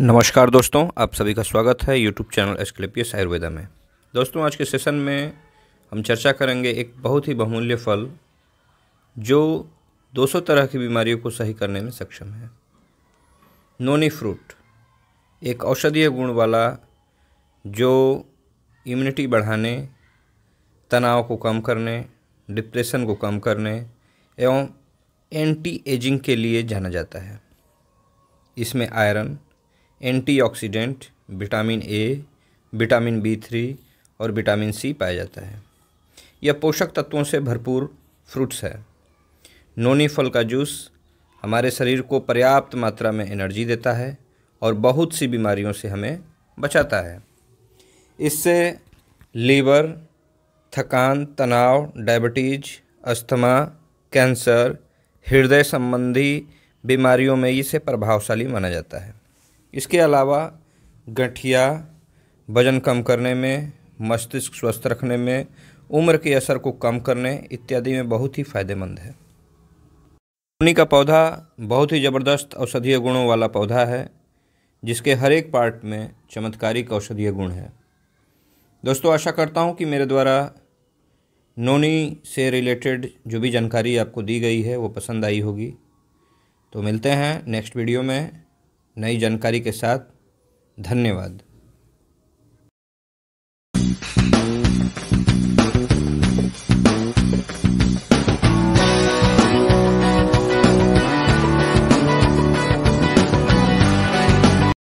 नमस्कार दोस्तों आप सभी का स्वागत है यूट्यूब चैनल एस्क्लेपियस आयुर्वेदा में दोस्तों आज के सेशन में हम चर्चा करेंगे एक बहुत ही बहुमूल्य फल जो 200 तरह की बीमारियों को सही करने में सक्षम है नोनी फ्रूट एक औषधीय गुण वाला जो इम्यूनिटी बढ़ाने तनाव को कम करने डिप्रेशन को कम करने एवं एंटी एजिंग के लिए जाना जाता है इसमें iron antioxidant vitamin A vitamin B three और विटामिन सी पाया जाता है यह पोषक तत्वों से भरपूर फ्रूट्स है नोनी फल का जूस हमारे शरीर को पर्याप्त मात्रा में एनर्जी देता है और बहुत सी बीमारियों से हमें बचाता है इससे लीवर थकान तनाव डायबिटीज अस्थमा कैंसर हृदय संबंधी बीमारियों में इसे प्रभावशाली माना जाता है इसके अलावा गठिया वजन कम करने में मस्तिष्क स्वस्थ रखने में उम्र के असर को कम करने इत्यादि में बहुत ही फायदेमंद है मुनी का पौधा बहुत ही ज़बरदस्त औषधीय गुणों वाला पौधा है जिसके हर एक पार्ट में चमत्कारिक औषधीय गुण है दोस्तों आशा करता हूँ कि मेरे द्वारा नोनी से रिलेटेड जो भी जानकारी आपको दी गई है वो पसंद आई होगी तो मिलते हैं नेक्स्ट वीडियो में नई जानकारी के साथ धन्यवाद